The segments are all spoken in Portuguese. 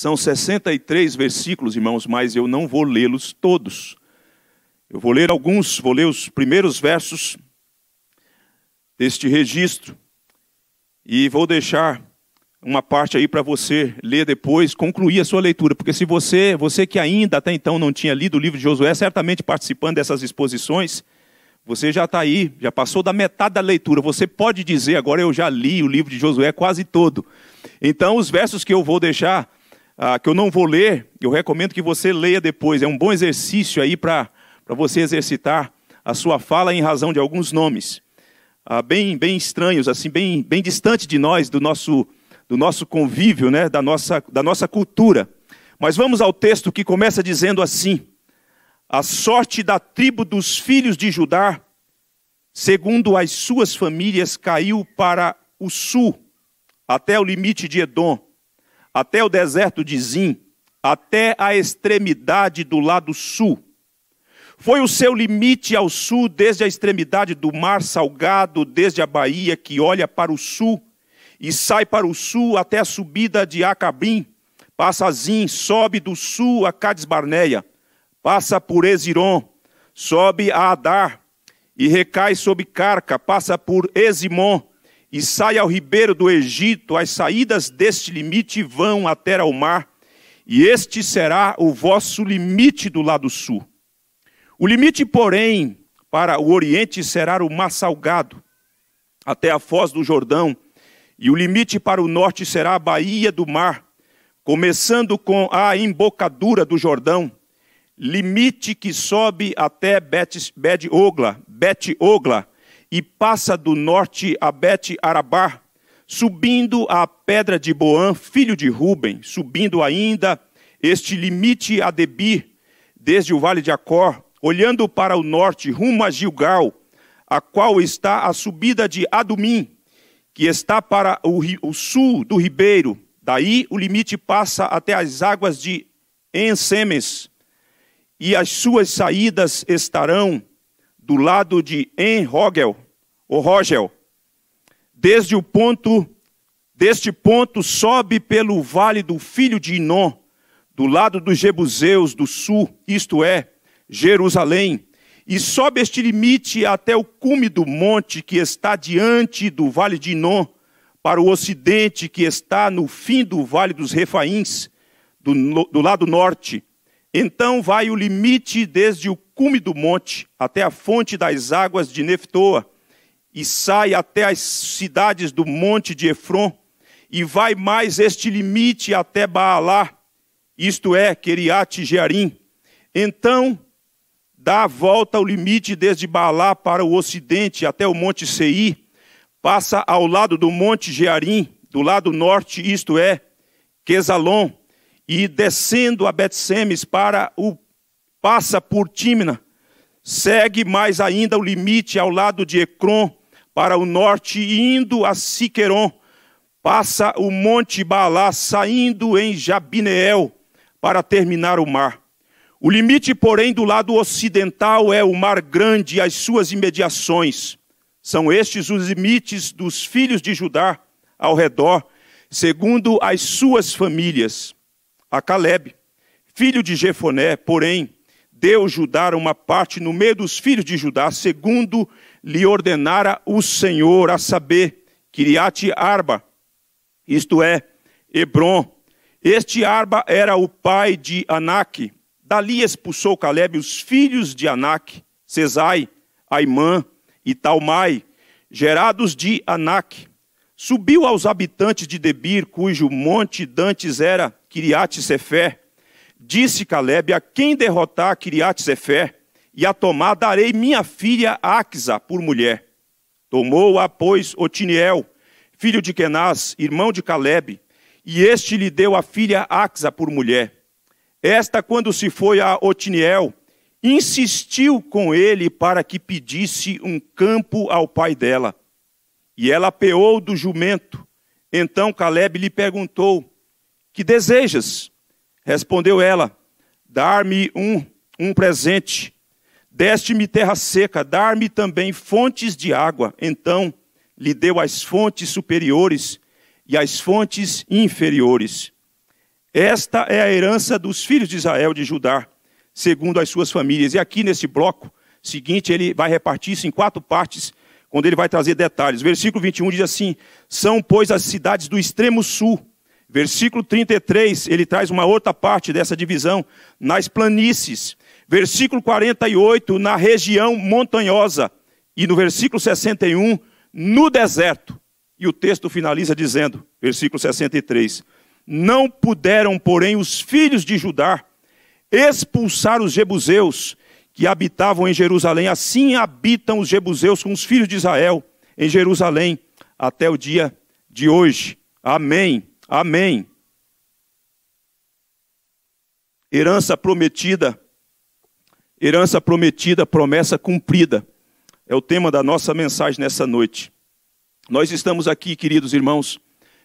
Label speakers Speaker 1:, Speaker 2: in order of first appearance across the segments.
Speaker 1: São 63 versículos, irmãos, mas eu não vou lê-los todos. Eu vou ler alguns, vou ler os primeiros versos deste registro e vou deixar uma parte aí para você ler depois, concluir a sua leitura, porque se você, você que ainda até então não tinha lido o livro de Josué, certamente participando dessas exposições, você já está aí, já passou da metade da leitura. Você pode dizer, agora eu já li o livro de Josué quase todo. Então, os versos que eu vou deixar ah, que eu não vou ler, eu recomendo que você leia depois. É um bom exercício aí para você exercitar a sua fala em razão de alguns nomes. Ah, bem, bem estranhos, assim, bem, bem distante de nós, do nosso, do nosso convívio, né, da, nossa, da nossa cultura. Mas vamos ao texto que começa dizendo assim: A sorte da tribo dos filhos de Judá, segundo as suas famílias, caiu para o sul, até o limite de Edom até o deserto de Zim, até a extremidade do lado sul. Foi o seu limite ao sul, desde a extremidade do mar salgado, desde a Bahia que olha para o sul e sai para o sul até a subida de Acabim, passa a Zim, sobe do sul a Cades Barneia, passa por Eziron, sobe a Adar e recai sobre Carca, passa por Eximon e sai ao ribeiro do Egito, as saídas deste limite vão até ao mar, e este será o vosso limite do lado sul. O limite, porém, para o oriente será o mar salgado, até a foz do Jordão, e o limite para o norte será a baía do mar, começando com a embocadura do Jordão, limite que sobe até Bet-Ogla, Bet-Ogla, e passa do norte a Bet-Arabá, subindo a pedra de Boã, filho de Ruben, subindo ainda este limite a Debi, desde o vale de Acor, olhando para o norte, rumo a Gilgal, a qual está a subida de Adumim, que está para o, o sul do ribeiro. Daí o limite passa até as águas de Ensemes, e as suas saídas estarão do lado de Enrogel, ou Rogel. Desde o ponto, deste ponto sobe pelo vale do filho de Inom, do lado dos Jebuseus do sul, isto é, Jerusalém, e sobe este limite até o cume do monte que está diante do vale de Inom, para o ocidente que está no fim do vale dos Refaíns, do, do lado norte, então vai o limite desde o cume do monte até a fonte das águas de Neftoa, e sai até as cidades do monte de Efron, e vai mais este limite até Baalá, isto é, Keriat Jearim. Então dá a volta o limite desde Baalá para o ocidente até o monte Sei, passa ao lado do monte Jearim, do lado norte, isto é, Quesalon, e descendo a Betsemes para o passa por Timna, segue mais ainda o limite ao lado de Ecrom para o norte indo a Siqueron, passa o monte Baalá saindo em Jabineel para terminar o mar. O limite, porém, do lado ocidental é o mar grande e as suas imediações. São estes os limites dos filhos de Judá ao redor, segundo as suas famílias a Caleb, filho de Jefoné, porém, deu Judá uma parte no meio dos filhos de Judá, segundo lhe ordenara o Senhor, a saber, Kiriate Arba, isto é, Hebron. Este Arba era o pai de Anak. Dali expulsou Caleb os filhos de Anak, Cesai, Aimã e Talmai, gerados de Anak. Subiu aos habitantes de Debir, cujo monte dantes era Kiriat Sefer. Disse Caleb: A quem derrotar Kiriat Sefer e a tomar, darei minha filha Axa por mulher. Tomou-a, pois, Otiniel, filho de Kenaz, irmão de Caleb, e este lhe deu a filha Axa por mulher. Esta, quando se foi a Otiniel, insistiu com ele para que pedisse um campo ao pai dela. E ela apeou do jumento. Então Caleb lhe perguntou: Que desejas? Respondeu ela: Dar-me um, um presente. Deste-me terra seca, dar-me também fontes de água. Então lhe deu as fontes superiores e as fontes inferiores. Esta é a herança dos filhos de Israel de Judá, segundo as suas famílias. E aqui nesse bloco seguinte, ele vai repartir isso em quatro partes, quando ele vai trazer detalhes. Versículo 21 diz assim: São, pois, as cidades do extremo sul. Versículo 33, ele traz uma outra parte dessa divisão, nas planícies. Versículo 48, na região montanhosa. E no versículo 61, no deserto. E o texto finaliza dizendo, versículo 63, Não puderam, porém, os filhos de Judá expulsar os jebuseus, que habitavam em Jerusalém, assim habitam os jebuseus com os filhos de Israel em Jerusalém até o dia de hoje. Amém. Amém. Herança prometida. Herança prometida, promessa cumprida. É o tema da nossa mensagem nessa noite. Nós estamos aqui, queridos irmãos,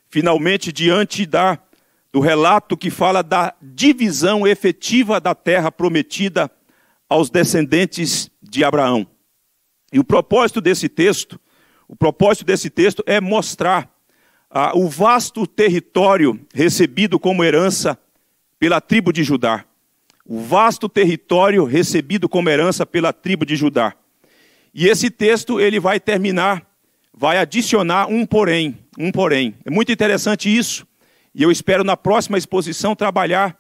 Speaker 1: finalmente diante da do relato que fala da divisão efetiva da terra prometida aos descendentes de Abraão. E o propósito desse texto, o propósito desse texto é mostrar ah, o vasto território recebido como herança pela tribo de Judá. O vasto território recebido como herança pela tribo de Judá. E esse texto ele vai terminar, vai adicionar um porém, um porém. É muito interessante isso, e eu espero na próxima exposição trabalhar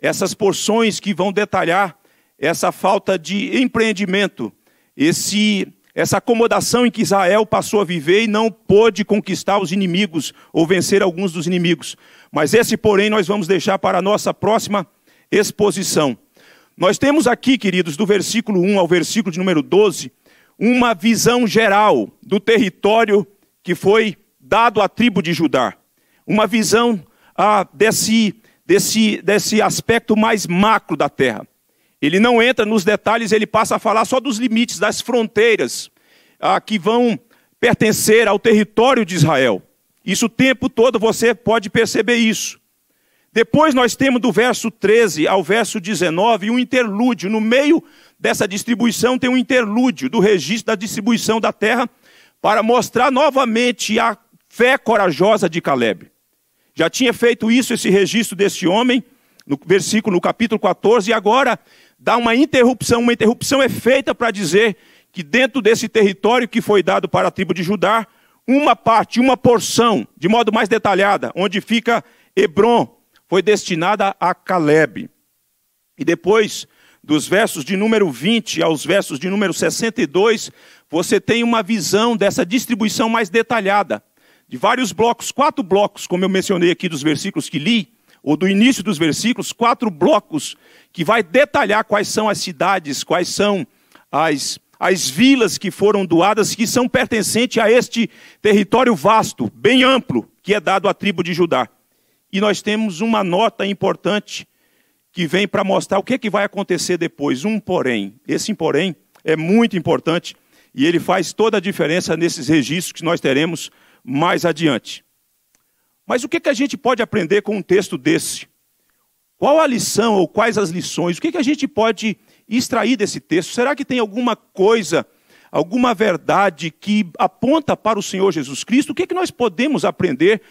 Speaker 1: essas porções que vão detalhar essa falta de empreendimento, esse essa acomodação em que Israel passou a viver e não pôde conquistar os inimigos ou vencer alguns dos inimigos. Mas esse, porém, nós vamos deixar para a nossa próxima exposição. Nós temos aqui, queridos, do versículo 1 ao versículo de número 12, uma visão geral do território que foi dado à tribo de Judá. Uma visão ah, desse, desse, desse aspecto mais macro da terra. Ele não entra nos detalhes, ele passa a falar só dos limites, das fronteiras ah, que vão pertencer ao território de Israel. Isso o tempo todo você pode perceber isso. Depois nós temos do verso 13 ao verso 19 um interlúdio. No meio dessa distribuição tem um interlúdio do registro da distribuição da terra para mostrar novamente a fé corajosa de Caleb. Já tinha feito isso esse registro desse homem no versículo no capítulo 14 e agora dá uma interrupção, uma interrupção é feita para dizer que dentro desse território que foi dado para a tribo de Judá, uma parte, uma porção, de modo mais detalhada, onde fica Hebron, foi destinada a Caleb. E depois, dos versos de número 20 aos versos de número 62, você tem uma visão dessa distribuição mais detalhada, de vários blocos, quatro blocos, como eu mencionei aqui dos versículos que li, ou do início dos versículos, quatro blocos que vai detalhar quais são as cidades, quais são as, as vilas que foram doadas, que são pertencentes a este território vasto, bem amplo, que é dado à tribo de Judá. E nós temos uma nota importante que vem para mostrar o que, é que vai acontecer depois. Um porém. Esse porém é muito importante e ele faz toda a diferença nesses registros que nós teremos mais adiante. Mas o que, que a gente pode aprender com um texto desse? Qual a lição ou quais as lições? O que, que a gente pode extrair desse texto? Será que tem alguma coisa, alguma verdade que aponta para o Senhor Jesus Cristo? O que, que nós podemos aprender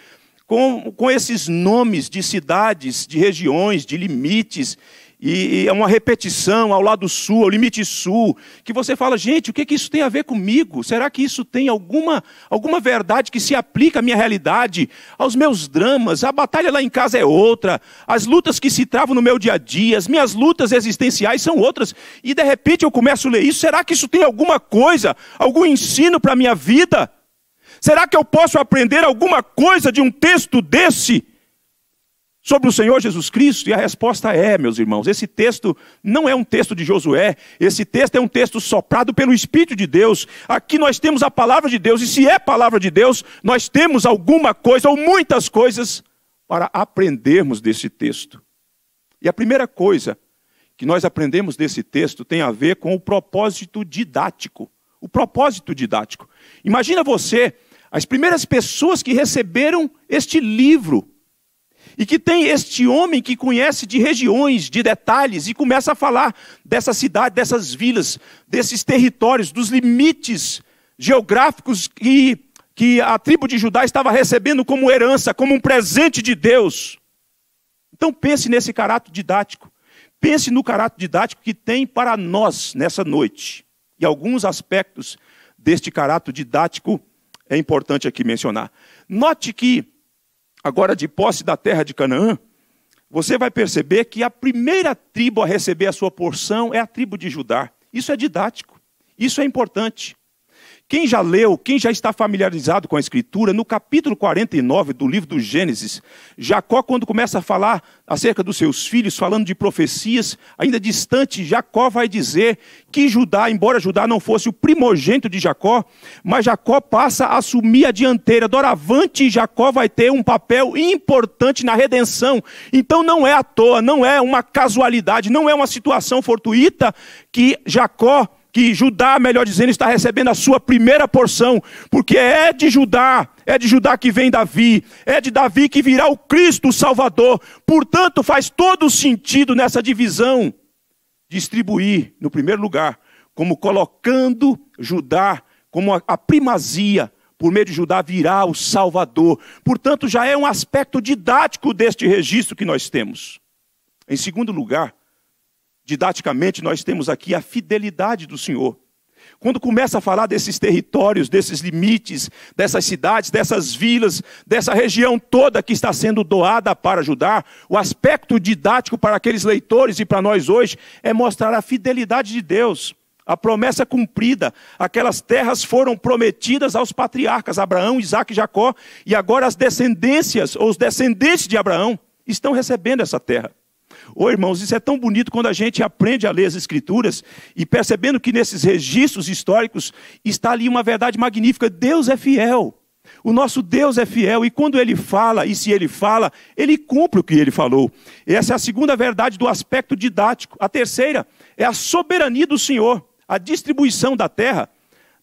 Speaker 1: com, com esses nomes de cidades, de regiões, de limites e, é uma repetição ao lado sul, ao limite sul, que você fala, gente, o que, que isso tem a ver comigo? Será que isso tem alguma, alguma verdade que se aplica à minha realidade, aos meus dramas? A batalha lá em casa é outra, as lutas que se travam no meu dia a dia, as minhas lutas existenciais são outras, e de repente eu começo a ler isso, será que isso tem alguma coisa, algum ensino para a minha vida? Será que eu posso aprender alguma coisa de um texto desse? sobre o Senhor Jesus Cristo? E a resposta é, meus irmãos, esse texto não é um texto de Josué, esse texto é um texto soprado pelo Espírito de Deus. Aqui nós temos a palavra de Deus, e se é palavra de Deus, nós temos alguma coisa ou muitas coisas para aprendermos desse texto. E a primeira coisa que nós aprendemos desse texto tem a ver com o propósito didático. O propósito didático. Imagina você, as primeiras pessoas que receberam este livro, e que tem este homem que conhece de regiões, de detalhes, e começa a falar dessa cidade, dessas vilas, desses territórios, dos limites geográficos que, que a tribo de Judá estava recebendo como herança, como um presente de Deus. Então pense nesse caráter didático, pense no caráter didático que tem para nós nessa noite. E alguns aspectos deste caráter didático é importante aqui mencionar. Note que agora de posse da terra de Canaã, você vai perceber que a primeira tribo a receber a sua porção é a tribo de Judá. Isso é didático, isso é importante. Quem já leu, quem já está familiarizado com a Escritura, no capítulo 49 do livro do Gênesis, Jacó, quando começa a falar acerca dos seus filhos, falando de profecias, ainda distante, Jacó vai dizer que Judá, embora Judá não fosse o primogênito de Jacó, mas Jacó passa a assumir a dianteira. Doravante, Jacó vai ter um papel importante na redenção. Então não é à toa, não é uma casualidade, não é uma situação fortuita que Jacó que Judá, melhor dizendo, está recebendo a sua primeira porção, porque é de Judá, é de Judá que vem Davi, é de Davi que virá o Cristo o Salvador. Portanto, faz todo sentido nessa divisão distribuir, no primeiro lugar, como colocando Judá como a primazia, por meio de Judá virá o Salvador. Portanto, já é um aspecto didático deste registro que nós temos. Em segundo lugar, Didaticamente, nós temos aqui a fidelidade do Senhor. Quando começa a falar desses territórios, desses limites, dessas cidades, dessas vilas, dessa região toda que está sendo doada para ajudar, o aspecto didático para aqueles leitores e para nós hoje é mostrar a fidelidade de Deus, a promessa cumprida. Aquelas terras foram prometidas aos patriarcas Abraão, Isaac e Jacó, e agora as descendências ou os descendentes de Abraão estão recebendo essa terra. Ô oh, irmãos, isso é tão bonito quando a gente aprende a ler as Escrituras e percebendo que nesses registros históricos está ali uma verdade magnífica: Deus é fiel. O nosso Deus é fiel e quando ele fala, e se ele fala, ele cumpre o que ele falou. Essa é a segunda verdade do aspecto didático. A terceira é a soberania do Senhor, a distribuição da terra,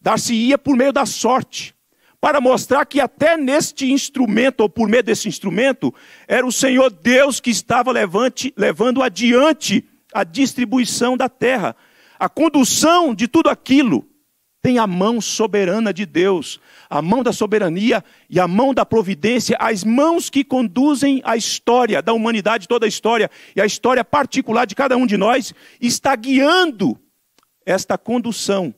Speaker 1: dar-se-ia por meio da sorte para mostrar que até neste instrumento, ou por meio desse instrumento, era o Senhor Deus que estava levante, levando adiante a distribuição da terra. A condução de tudo aquilo tem a mão soberana de Deus, a mão da soberania e a mão da providência, as mãos que conduzem a história da humanidade, toda a história, e a história particular de cada um de nós, está guiando esta condução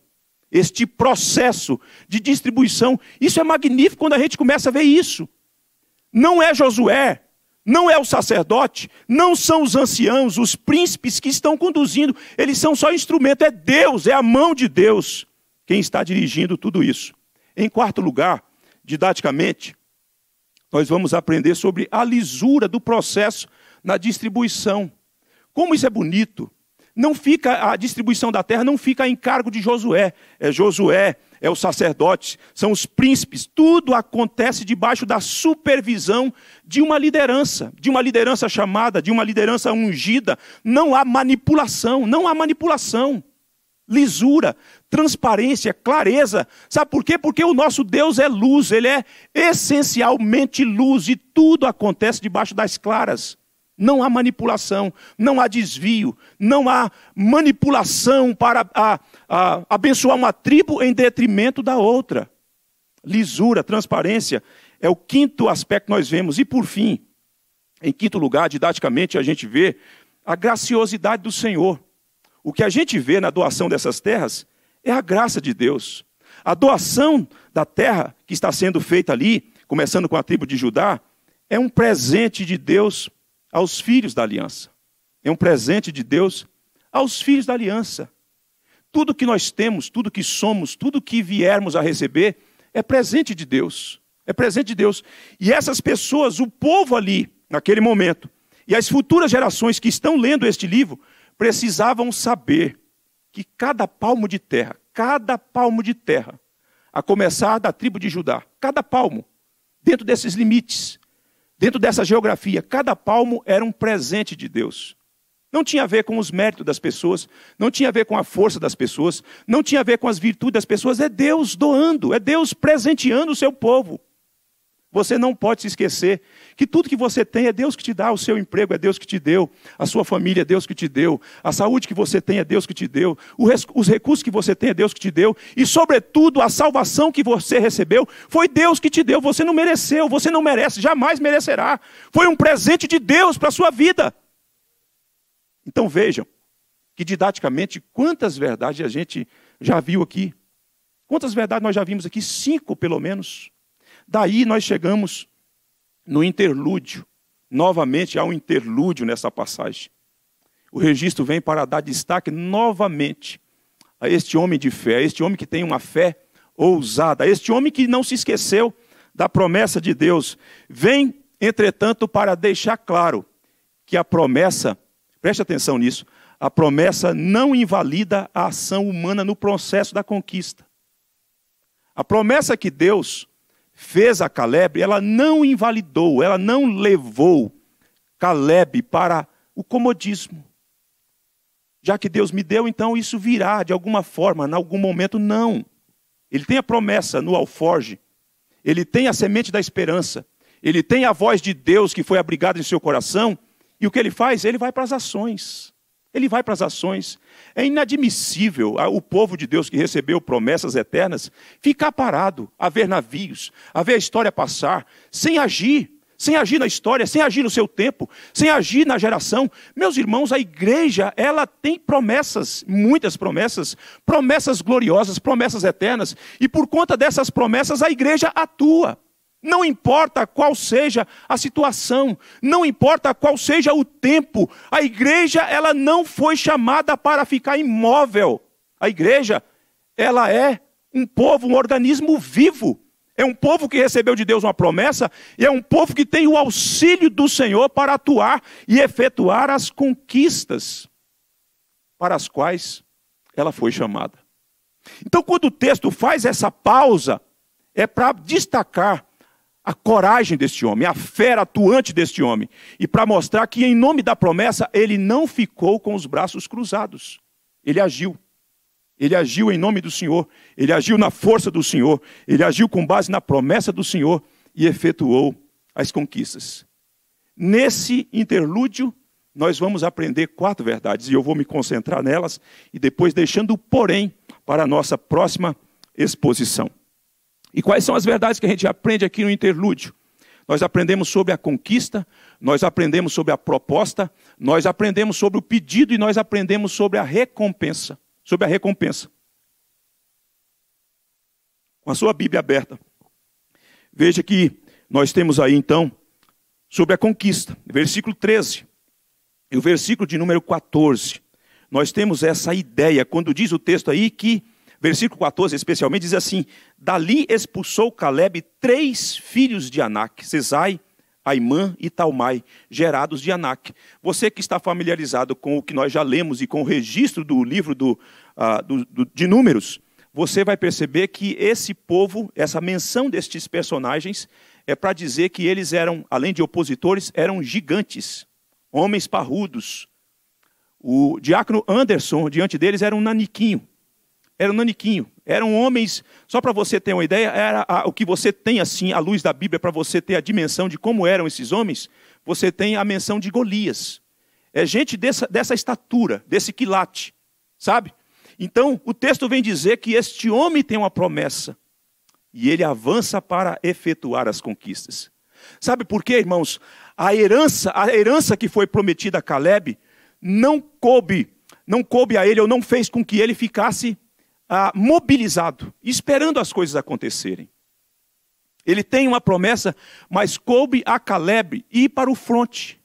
Speaker 1: este processo de distribuição. Isso é magnífico quando a gente começa a ver isso. Não é Josué, não é o sacerdote, não são os anciãos, os príncipes que estão conduzindo, eles são só instrumento, é Deus, é a mão de Deus quem está dirigindo tudo isso. Em quarto lugar, didaticamente, nós vamos aprender sobre a lisura do processo na distribuição. Como isso é bonito, não fica a distribuição da terra não fica em cargo de Josué. É Josué, é o sacerdote, são os príncipes. Tudo acontece debaixo da supervisão de uma liderança, de uma liderança chamada, de uma liderança ungida. Não há manipulação, não há manipulação. Lisura, transparência, clareza. Sabe por quê? Porque o nosso Deus é luz, ele é essencialmente luz e tudo acontece debaixo das claras não há manipulação, não há desvio, não há manipulação para a, a, abençoar uma tribo em detrimento da outra. Lisura, transparência é o quinto aspecto que nós vemos. E por fim, em quinto lugar, didaticamente, a gente vê a graciosidade do Senhor. O que a gente vê na doação dessas terras é a graça de Deus. A doação da terra que está sendo feita ali, começando com a tribo de Judá, é um presente de Deus aos filhos da aliança. É um presente de Deus aos filhos da aliança. Tudo que nós temos, tudo que somos, tudo que viermos a receber é presente de Deus. É presente de Deus. E essas pessoas, o povo ali, naquele momento, e as futuras gerações que estão lendo este livro, precisavam saber que cada palmo de terra, cada palmo de terra, a começar da tribo de Judá, cada palmo, dentro desses limites, Dentro dessa geografia, cada palmo era um presente de Deus. Não tinha a ver com os méritos das pessoas, não tinha a ver com a força das pessoas, não tinha a ver com as virtudes das pessoas, é Deus doando, é Deus presenteando o seu povo. Você não pode se esquecer que tudo que você tem é Deus que te dá, o seu emprego é Deus que te deu, a sua família é Deus que te deu, a saúde que você tem é Deus que te deu, os recursos que você tem é Deus que te deu, e sobretudo a salvação que você recebeu foi Deus que te deu, você não mereceu, você não merece, jamais merecerá. Foi um presente de Deus para a sua vida. Então vejam que didaticamente quantas verdades a gente já viu aqui. Quantas verdades nós já vimos aqui? Cinco, pelo menos. Daí nós chegamos no interlúdio. Novamente há um interlúdio nessa passagem. O registro vem para dar destaque novamente a este homem de fé, a este homem que tem uma fé ousada, a este homem que não se esqueceu da promessa de Deus. Vem, entretanto, para deixar claro que a promessa, preste atenção nisso, a promessa não invalida a ação humana no processo da conquista. A promessa que Deus fez a Caleb, ela não invalidou, ela não levou Caleb para o comodismo. Já que Deus me deu, então isso virá de alguma forma, em algum momento, não. Ele tem a promessa no alforge, ele tem a semente da esperança, ele tem a voz de Deus que foi abrigada em seu coração, e o que ele faz? Ele vai para as ações. Ele vai para as ações. É inadmissível o povo de Deus que recebeu promessas eternas ficar parado a ver navios, a ver a história passar, sem agir, sem agir na história, sem agir no seu tempo, sem agir na geração. Meus irmãos, a igreja, ela tem promessas, muitas promessas, promessas gloriosas, promessas eternas, e por conta dessas promessas a igreja atua. Não importa qual seja a situação, não importa qual seja o tempo, a igreja ela não foi chamada para ficar imóvel. A igreja, ela é um povo, um organismo vivo. É um povo que recebeu de Deus uma promessa e é um povo que tem o auxílio do Senhor para atuar e efetuar as conquistas para as quais ela foi chamada. Então, quando o texto faz essa pausa, é para destacar a coragem deste homem, a fé atuante deste homem, e para mostrar que, em nome da promessa, ele não ficou com os braços cruzados, ele agiu. Ele agiu em nome do Senhor, ele agiu na força do Senhor, ele agiu com base na promessa do Senhor e efetuou as conquistas. Nesse interlúdio, nós vamos aprender quatro verdades e eu vou me concentrar nelas e depois deixando o porém para a nossa próxima exposição. E quais são as verdades que a gente aprende aqui no interlúdio? Nós aprendemos sobre a conquista, nós aprendemos sobre a proposta, nós aprendemos sobre o pedido e nós aprendemos sobre a recompensa. Sobre a recompensa. Com a sua Bíblia aberta, veja que nós temos aí então sobre a conquista, versículo 13 e o versículo de número 14. Nós temos essa ideia, quando diz o texto aí que versículo 14 especialmente, diz assim: Dali expulsou Caleb três filhos de Anak, Cesai, Aimã e Talmai, gerados de Anak. Você que está familiarizado com o que nós já lemos e com o registro do livro do, uh, do, do, de Números, você vai perceber que esse povo, essa menção destes personagens, é para dizer que eles eram, além de opositores, eram gigantes, homens parrudos. O diácono Anderson, diante deles, era um naniquinho era um naniquinho, eram homens, só para você ter uma ideia, era a, o que você tem assim, à luz da Bíblia, para você ter a dimensão de como eram esses homens, você tem a menção de Golias. É gente dessa, dessa estatura, desse quilate, sabe? Então, o texto vem dizer que este homem tem uma promessa e ele avança para efetuar as conquistas. Sabe por quê, irmãos? A herança, a herança que foi prometida a Caleb não coube, não coube a ele ou não fez com que ele ficasse ah, mobilizado, esperando as coisas acontecerem. Ele tem uma promessa, mas coube a Caleb ir para o fronte.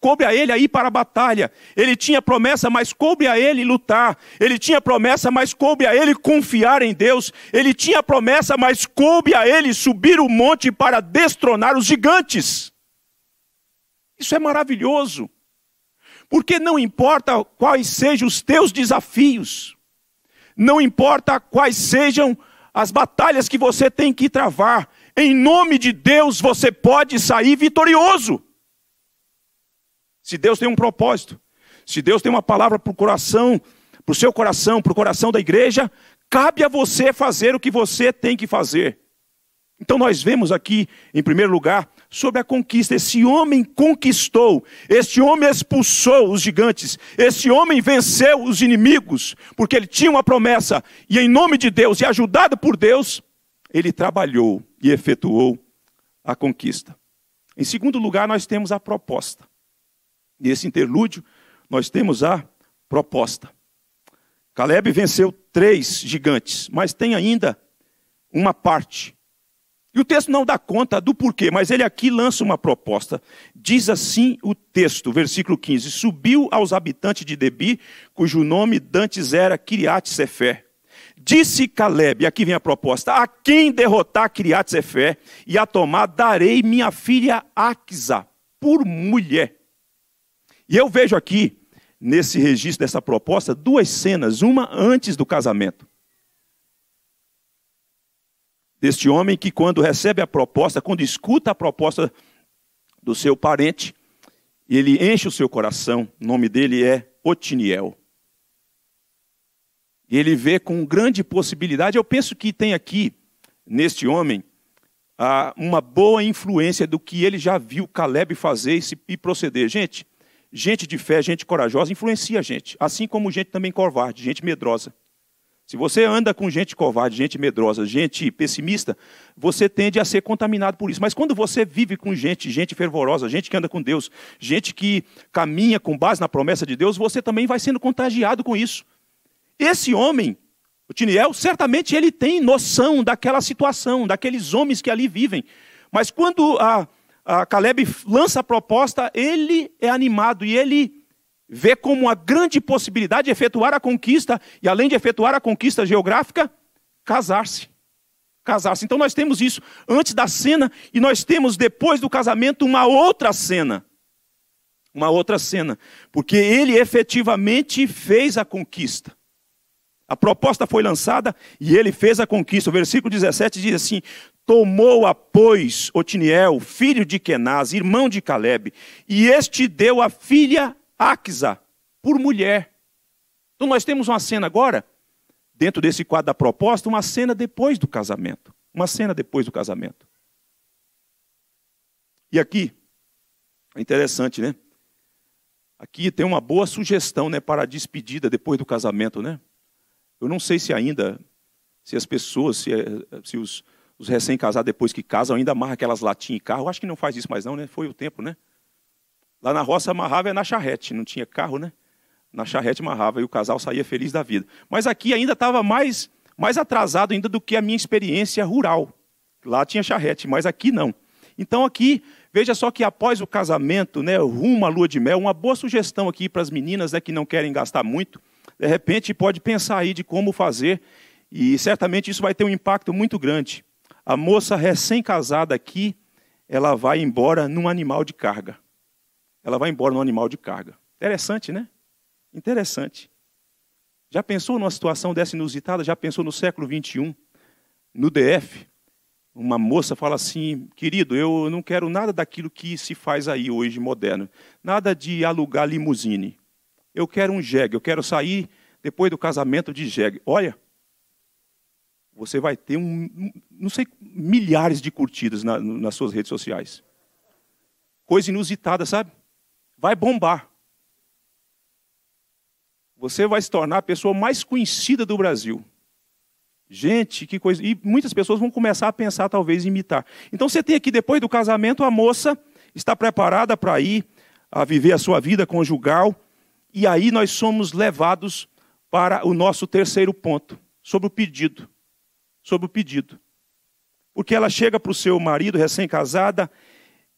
Speaker 1: Coube a ele a ir para a batalha. Ele tinha promessa, mas coube a ele lutar. Ele tinha promessa, mas coube a ele confiar em Deus. Ele tinha promessa, mas coube a ele subir o monte para destronar os gigantes. Isso é maravilhoso. Porque não importa quais sejam os teus desafios, não importa quais sejam as batalhas que você tem que travar, em nome de Deus você pode sair vitorioso. Se Deus tem um propósito, se Deus tem uma palavra para o coração, para o seu coração, para o coração da igreja, cabe a você fazer o que você tem que fazer. Então nós vemos aqui, em primeiro lugar, sobre a conquista. Esse homem conquistou, esse homem expulsou os gigantes, esse homem venceu os inimigos, porque ele tinha uma promessa, e em nome de Deus, e ajudado por Deus, ele trabalhou e efetuou a conquista. Em segundo lugar, nós temos a proposta. Nesse interlúdio, nós temos a proposta. Caleb venceu três gigantes, mas tem ainda uma parte e o texto não dá conta do porquê, mas ele aqui lança uma proposta. Diz assim o texto, versículo 15: Subiu aos habitantes de Debi, cujo nome dantes era Kiriat Sefer. Disse Caleb, e aqui vem a proposta: a quem derrotar Kiriat Sefer e a tomar, darei minha filha Aquisa por mulher. E eu vejo aqui, nesse registro dessa proposta, duas cenas: uma antes do casamento deste homem que, quando recebe a proposta, quando escuta a proposta do seu parente, ele enche o seu coração. O nome dele é Otiniel. E ele vê com grande possibilidade. Eu penso que tem aqui, neste homem, uma boa influência do que ele já viu Caleb fazer e proceder. Gente, gente de fé, gente corajosa, influencia a gente, assim como gente também covarde, gente medrosa. Se você anda com gente covarde, gente medrosa, gente pessimista, você tende a ser contaminado por isso. Mas quando você vive com gente, gente fervorosa, gente que anda com Deus, gente que caminha com base na promessa de Deus, você também vai sendo contagiado com isso. Esse homem, o Tiniel, certamente ele tem noção daquela situação, daqueles homens que ali vivem. Mas quando a, a Caleb lança a proposta, ele é animado e ele vê como uma grande possibilidade de efetuar a conquista, e além de efetuar a conquista geográfica, casar-se. Casar-se. Então nós temos isso antes da cena e nós temos depois do casamento uma outra cena. Uma outra cena, porque ele efetivamente fez a conquista. A proposta foi lançada e ele fez a conquista. O versículo 17 diz assim: Tomou-a, pois, Otiniel, filho de Kenaz, irmão de Caleb, e este deu a filha Axa, por mulher. Então nós temos uma cena agora, dentro desse quadro da proposta, uma cena depois do casamento. Uma cena depois do casamento. E aqui, é interessante, né? Aqui tem uma boa sugestão né, para a despedida depois do casamento, né? Eu não sei se ainda, se as pessoas, se, eh, se os, os recém-casados depois que casam, ainda amarram aquelas latinhas em carro. Eu acho que não faz isso mais não, né? Foi o tempo, né? Lá na roça amarrava é na charrete, não tinha carro, né? Na charrete amarrava e o casal saía feliz da vida. Mas aqui ainda estava mais, mais atrasado ainda do que a minha experiência rural. Lá tinha charrete, mas aqui não. Então aqui, veja só que após o casamento, né, rumo à lua de mel, uma boa sugestão aqui para as meninas né, que não querem gastar muito, de repente pode pensar aí de como fazer, e certamente isso vai ter um impacto muito grande. A moça recém-casada aqui, ela vai embora num animal de carga ela vai embora no animal de carga. Interessante, né? Interessante. Já pensou numa situação dessa inusitada? Já pensou no século XXI? No DF, uma moça fala assim: querido, eu não quero nada daquilo que se faz aí hoje moderno, nada de alugar limusine. Eu quero um jegue, eu quero sair depois do casamento de jegue. Olha, você vai ter um, não sei, milhares de curtidas na, nas suas redes sociais. Coisa inusitada, sabe? vai bombar. Você vai se tornar a pessoa mais conhecida do Brasil. Gente, que coisa. E muitas pessoas vão começar a pensar, talvez, em imitar. Então você tem aqui, depois do casamento, a moça está preparada para ir a viver a sua vida conjugal. E aí nós somos levados para o nosso terceiro ponto, sobre o pedido. Sobre o pedido. Porque ela chega para o seu marido recém-casada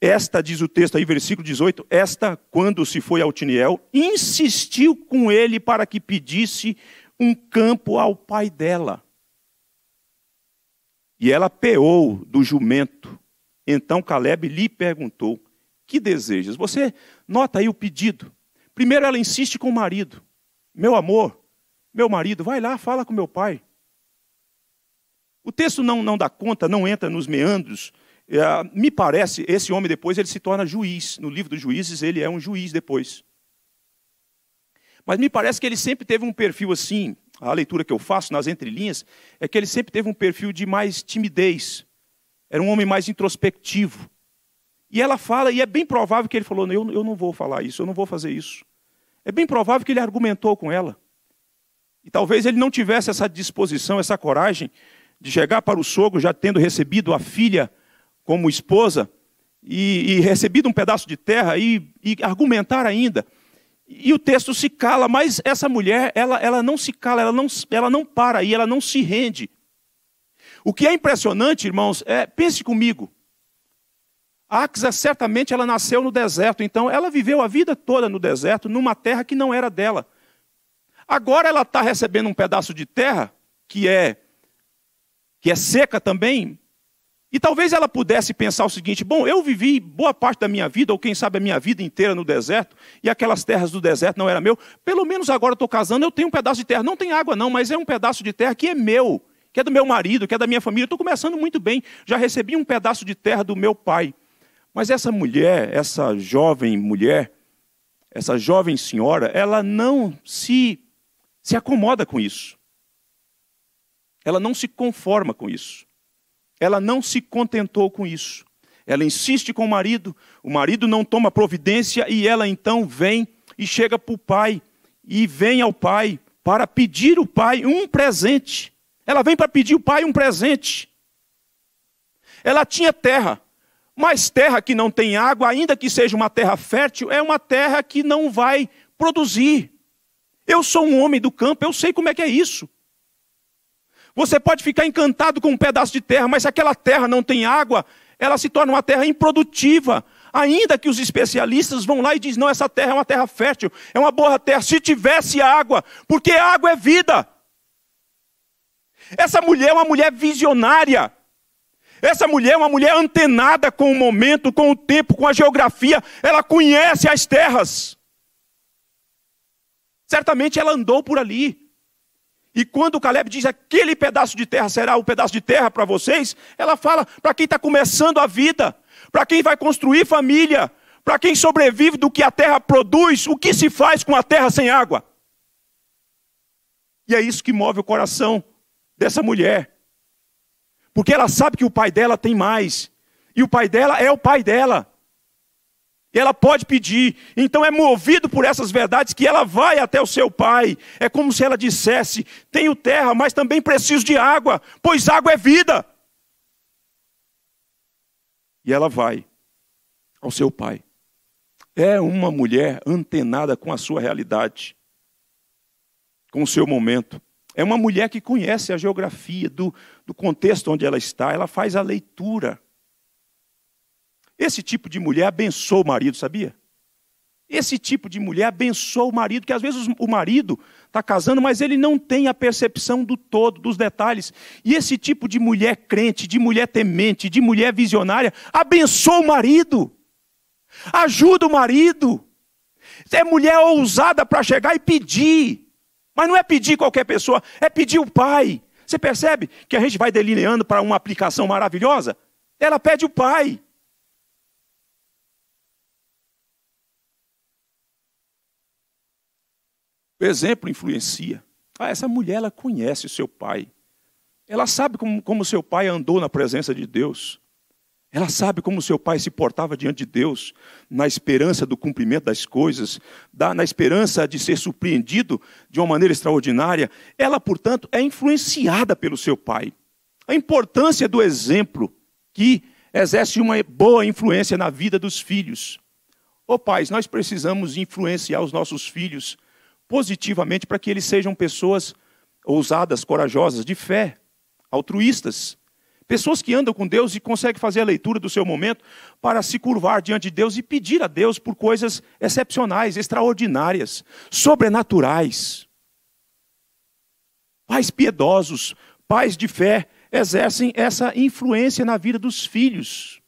Speaker 1: esta, diz o texto aí, versículo 18: Esta, quando se foi a Tiniel, insistiu com ele para que pedisse um campo ao pai dela. E ela peou do jumento. Então Caleb lhe perguntou: Que desejas? Você nota aí o pedido. Primeiro ela insiste com o marido: Meu amor, meu marido, vai lá, fala com meu pai. O texto não, não dá conta, não entra nos meandros é, me parece, esse homem depois ele se torna juiz. No livro dos juízes, ele é um juiz depois. Mas me parece que ele sempre teve um perfil assim, a leitura que eu faço nas entrelinhas, é que ele sempre teve um perfil de mais timidez. Era um homem mais introspectivo. E ela fala, e é bem provável que ele falou: eu, eu não vou falar isso, eu não vou fazer isso. É bem provável que ele argumentou com ela. E talvez ele não tivesse essa disposição, essa coragem de chegar para o sogro já tendo recebido a filha como esposa e, e recebido um pedaço de terra e, e argumentar ainda. E o texto se cala, mas essa mulher, ela, ela não se cala, ela não, ela não para e ela não se rende. O que é impressionante, irmãos, é, pense comigo. Axa certamente ela nasceu no deserto, então ela viveu a vida toda no deserto, numa terra que não era dela. Agora ela está recebendo um pedaço de terra que é que é seca também, e talvez ela pudesse pensar o seguinte: bom, eu vivi boa parte da minha vida, ou quem sabe a minha vida inteira no deserto, e aquelas terras do deserto não eram meu. Pelo menos agora estou casando, eu tenho um pedaço de terra. Não tem água, não, mas é um pedaço de terra que é meu, que é do meu marido, que é da minha família. Estou começando muito bem. Já recebi um pedaço de terra do meu pai. Mas essa mulher, essa jovem mulher, essa jovem senhora, ela não se, se acomoda com isso. Ela não se conforma com isso. Ela não se contentou com isso. Ela insiste com o marido, o marido não toma providência e ela então vem e chega para o pai e vem ao pai para pedir o pai um presente. Ela vem para pedir o pai um presente. Ela tinha terra, mas terra que não tem água, ainda que seja uma terra fértil, é uma terra que não vai produzir. Eu sou um homem do campo, eu sei como é que é isso. Você pode ficar encantado com um pedaço de terra, mas se aquela terra não tem água, ela se torna uma terra improdutiva. Ainda que os especialistas vão lá e dizem: não, essa terra é uma terra fértil, é uma boa terra. Se tivesse água, porque água é vida. Essa mulher é uma mulher visionária. Essa mulher é uma mulher antenada com o momento, com o tempo, com a geografia. Ela conhece as terras. Certamente ela andou por ali. E quando Caleb diz aquele pedaço de terra será o um pedaço de terra para vocês, ela fala para quem está começando a vida, para quem vai construir família, para quem sobrevive do que a terra produz, o que se faz com a terra sem água. E é isso que move o coração dessa mulher. Porque ela sabe que o pai dela tem mais. E o pai dela é o pai dela. E ela pode pedir. Então é movido por essas verdades que ela vai até o seu pai. É como se ela dissesse: tenho terra, mas também preciso de água, pois água é vida. E ela vai ao seu pai. É uma mulher antenada com a sua realidade, com o seu momento. É uma mulher que conhece a geografia do, do contexto onde ela está, ela faz a leitura. Esse tipo de mulher abençoa o marido, sabia? Esse tipo de mulher abençoa o marido, que às vezes o marido está casando, mas ele não tem a percepção do todo, dos detalhes. E esse tipo de mulher crente, de mulher temente, de mulher visionária, abençoa o marido, ajuda o marido. É mulher ousada para chegar e pedir, mas não é pedir qualquer pessoa, é pedir o pai. Você percebe que a gente vai delineando para uma aplicação maravilhosa? Ela pede o pai. O exemplo influencia. Ah, essa mulher ela conhece o seu pai. Ela sabe como, como seu pai andou na presença de Deus. Ela sabe como seu pai se portava diante de Deus, na esperança do cumprimento das coisas, da, na esperança de ser surpreendido de uma maneira extraordinária. Ela, portanto, é influenciada pelo seu pai. A importância do exemplo que exerce uma boa influência na vida dos filhos. Ô oh, pais, nós precisamos influenciar os nossos filhos positivamente para que eles sejam pessoas ousadas, corajosas, de fé, altruístas. Pessoas que andam com Deus e conseguem fazer a leitura do seu momento para se curvar diante de Deus e pedir a Deus por coisas excepcionais, extraordinárias, sobrenaturais. Pais piedosos, pais de fé, exercem essa influência na vida dos filhos.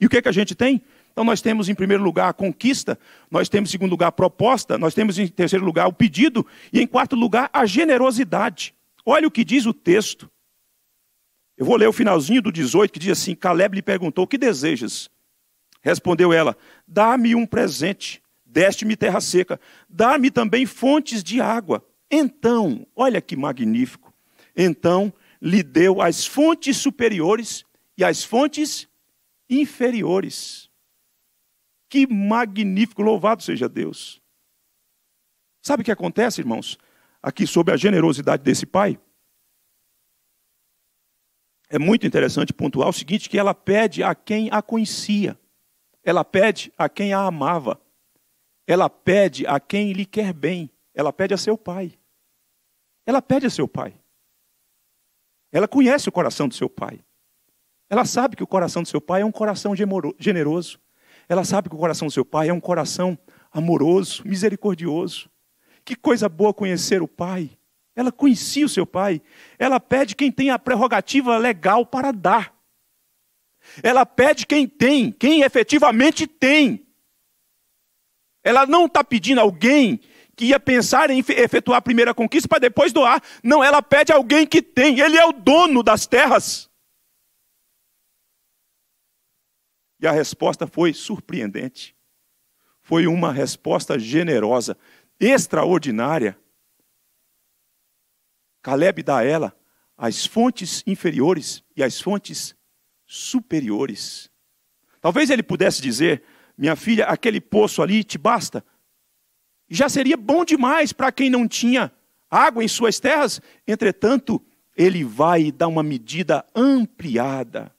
Speaker 1: E o que é que a gente tem? Então nós temos em primeiro lugar a conquista, nós temos em segundo lugar a proposta, nós temos em terceiro lugar o pedido e em quarto lugar a generosidade. Olha o que diz o texto. Eu vou ler o finalzinho do 18 que diz assim: Caleb lhe perguntou: "O que desejas?" Respondeu ela: "Dá-me um presente, deste-me terra seca, dá-me também fontes de água." Então, olha que magnífico. Então lhe deu as fontes superiores e as fontes inferiores. Que magnífico, louvado seja Deus. Sabe o que acontece, irmãos? Aqui sobre a generosidade desse pai. É muito interessante pontuar o seguinte que ela pede a quem a conhecia. Ela pede a quem a amava. Ela pede a quem lhe quer bem. Ela pede a seu pai. Ela pede a seu pai. Ela conhece o coração do seu pai. Ela sabe que o coração do seu pai é um coração generoso. Ela sabe que o coração do seu pai é um coração amoroso, misericordioso. Que coisa boa conhecer o pai. Ela conhecia o seu pai. Ela pede quem tem a prerrogativa legal para dar. Ela pede quem tem, quem efetivamente tem. Ela não está pedindo alguém que ia pensar em efetuar a primeira conquista para depois doar. Não, ela pede alguém que tem. Ele é o dono das terras. E a resposta foi surpreendente. Foi uma resposta generosa, extraordinária. Caleb dá a ela as fontes inferiores e as fontes superiores. Talvez ele pudesse dizer: minha filha, aquele poço ali te basta. Já seria bom demais para quem não tinha água em suas terras. Entretanto, ele vai dar uma medida ampliada.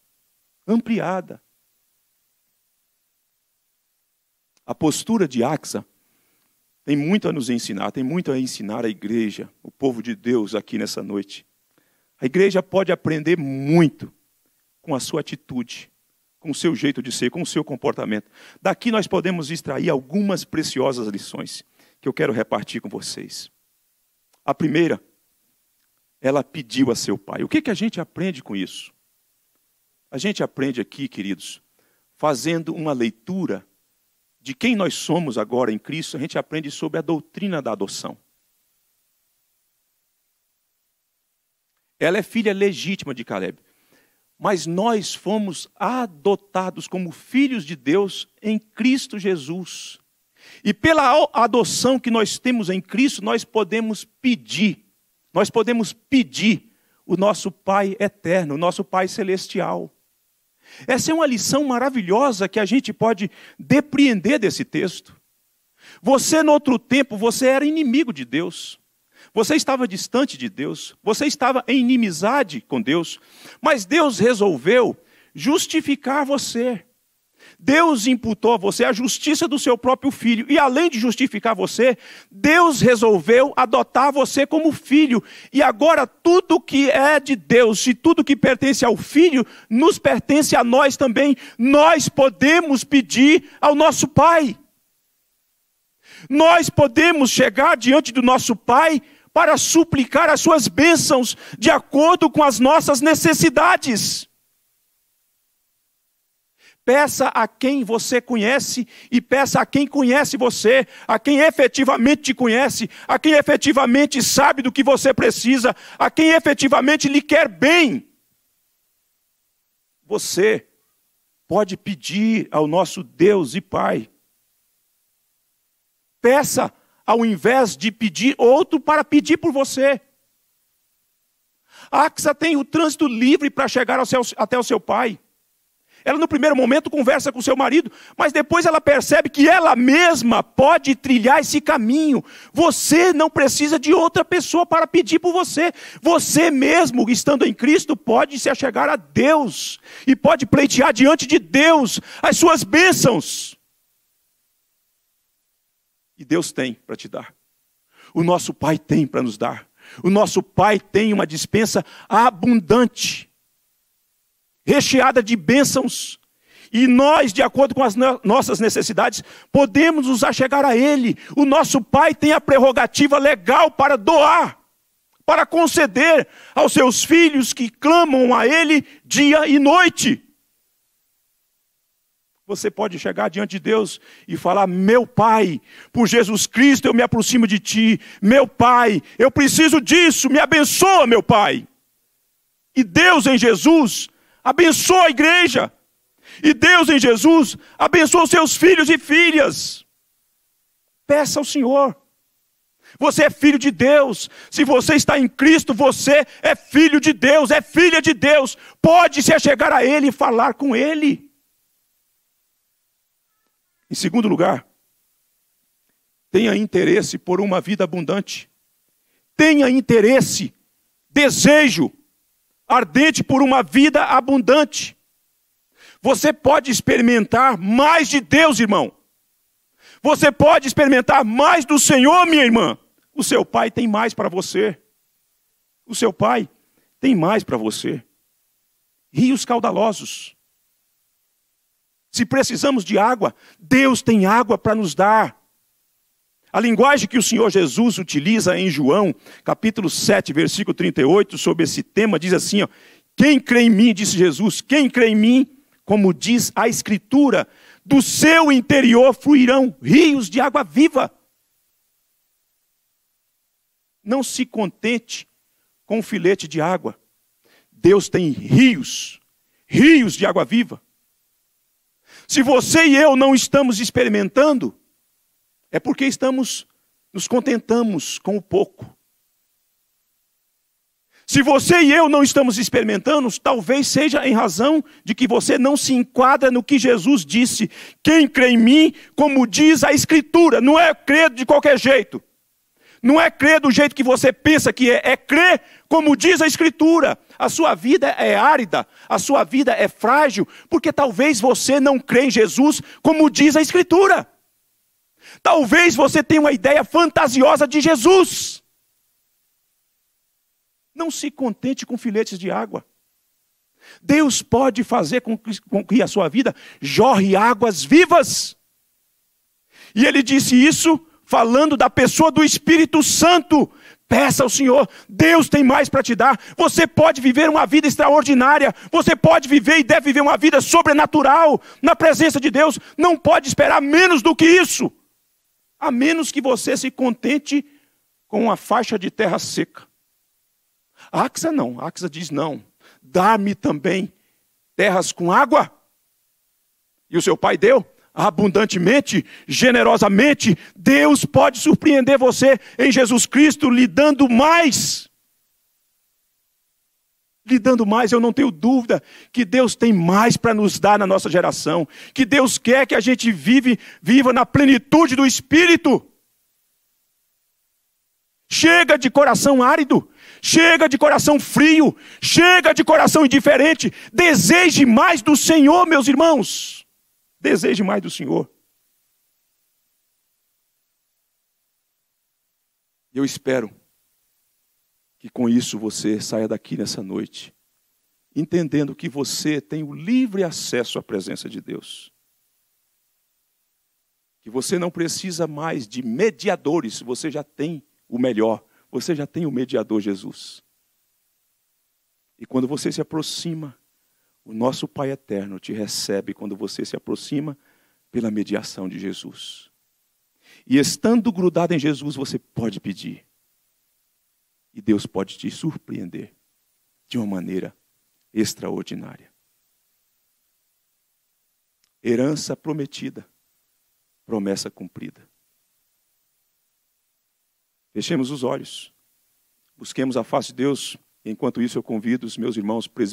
Speaker 1: Ampliada. A postura de Axa tem muito a nos ensinar, tem muito a ensinar a igreja, o povo de Deus aqui nessa noite. A igreja pode aprender muito com a sua atitude, com o seu jeito de ser, com o seu comportamento. Daqui nós podemos extrair algumas preciosas lições que eu quero repartir com vocês. A primeira, ela pediu a seu pai. O que, que a gente aprende com isso? A gente aprende aqui, queridos, fazendo uma leitura de quem nós somos agora em Cristo, a gente aprende sobre a doutrina da adoção. Ela é filha legítima de Caleb. Mas nós fomos adotados como filhos de Deus em Cristo Jesus. E pela adoção que nós temos em Cristo, nós podemos pedir, nós podemos pedir o nosso Pai eterno, o nosso Pai celestial. Essa é uma lição maravilhosa que a gente pode depreender desse texto. Você, no outro tempo, você era inimigo de Deus. Você estava distante de Deus, você estava em inimizade com Deus, mas Deus resolveu justificar você. Deus imputou a você a justiça do seu próprio filho. E além de justificar você, Deus resolveu adotar você como filho. E agora tudo que é de Deus e tudo que pertence ao filho, nos pertence a nós também. Nós podemos pedir ao nosso Pai. Nós podemos chegar diante do nosso Pai para suplicar as suas bênçãos de acordo com as nossas necessidades. Peça a quem você conhece e peça a quem conhece você, a quem efetivamente te conhece, a quem efetivamente sabe do que você precisa, a quem efetivamente lhe quer bem. Você pode pedir ao nosso Deus e Pai. Peça ao invés de pedir outro para pedir por você. A Axa tem o trânsito livre para chegar seu, até o seu pai. Ela, no primeiro momento, conversa com seu marido, mas depois ela percebe que ela mesma pode trilhar esse caminho. Você não precisa de outra pessoa para pedir por você. Você mesmo, estando em Cristo, pode se achegar a Deus e pode pleitear diante de Deus as suas bênçãos. E Deus tem para te dar. O nosso Pai tem para nos dar. O nosso Pai tem uma dispensa abundante recheada de bênçãos. E nós, de acordo com as nossas necessidades, podemos nos achegar a Ele. O nosso Pai tem a prerrogativa legal para doar, para conceder aos seus filhos que clamam a Ele dia e noite. Você pode chegar diante de Deus e falar: Meu Pai, por Jesus Cristo eu me aproximo de Ti. Meu Pai, eu preciso disso. Me abençoa, meu Pai. E Deus em Jesus abençoa a igreja. E Deus em Jesus abençoa os seus filhos e filhas. Peça ao Senhor. Você é filho de Deus. Se você está em Cristo, você é filho de Deus, é filha de Deus. Pode se chegar a Ele e falar com Ele. Em segundo lugar, tenha interesse por uma vida abundante. Tenha interesse, desejo ardente por uma vida abundante. Você pode experimentar mais de Deus, irmão. Você pode experimentar mais do Senhor, minha irmã. O seu pai tem mais para você. O seu pai tem mais para você. Rios caudalosos. Se precisamos de água, Deus tem água para nos dar. A linguagem que o Senhor Jesus utiliza em João, capítulo 7, versículo 38, sobre esse tema, diz assim: ó, Quem crê em mim, disse Jesus, quem crê em mim, como diz a Escritura, do seu interior fluirão rios de água viva. Não se contente com um filete de água. Deus tem rios, rios de água viva. Se você e eu não estamos experimentando, é porque estamos nos contentamos com o pouco. Se você e eu não estamos experimentando, talvez seja em razão de que você não se enquadra no que Jesus disse. Quem crê em mim, como diz a Escritura, não é crer de qualquer jeito. Não é crer do jeito que você pensa que é, é crer como diz a Escritura. A sua vida é árida, a sua vida é frágil, porque talvez você não crê em Jesus como diz a Escritura. Talvez você tenha uma ideia fantasiosa de Jesus. Não se contente com filetes de água. Deus pode fazer com que, com que a sua vida jorre águas vivas. E ele disse isso falando da pessoa do Espírito Santo. Peça ao Senhor, Deus tem mais para te dar. Você pode viver uma vida extraordinária, você pode viver e deve viver uma vida sobrenatural na presença de Deus. Não pode esperar menos do que isso a menos que você se contente com uma faixa de terra seca. A Axa não, Axa diz não. Dá-me também terras com água. E o seu pai deu abundantemente, generosamente. Deus pode surpreender você em Jesus Cristo, lhe dando mais lhe dando mais, eu não tenho dúvida que Deus tem mais para nos dar na nossa geração, que Deus quer que a gente vive, viva na plenitude do Espírito. Chega de coração árido, chega de coração frio, chega de coração indiferente. Deseje mais do Senhor, meus irmãos. Deseje mais do Senhor. Eu espero que com isso você saia daqui nessa noite, entendendo que você tem o livre acesso à presença de Deus. Que você não precisa mais de mediadores, você já tem o melhor, você já tem o mediador Jesus. E quando você se aproxima, o nosso Pai eterno te recebe quando você se aproxima pela mediação de Jesus. E estando grudado em Jesus, você pode pedir. E Deus pode te surpreender de uma maneira extraordinária. Herança prometida, promessa cumprida. Fechemos os olhos, busquemos a face de Deus. Enquanto isso, eu convido os meus irmãos presentes.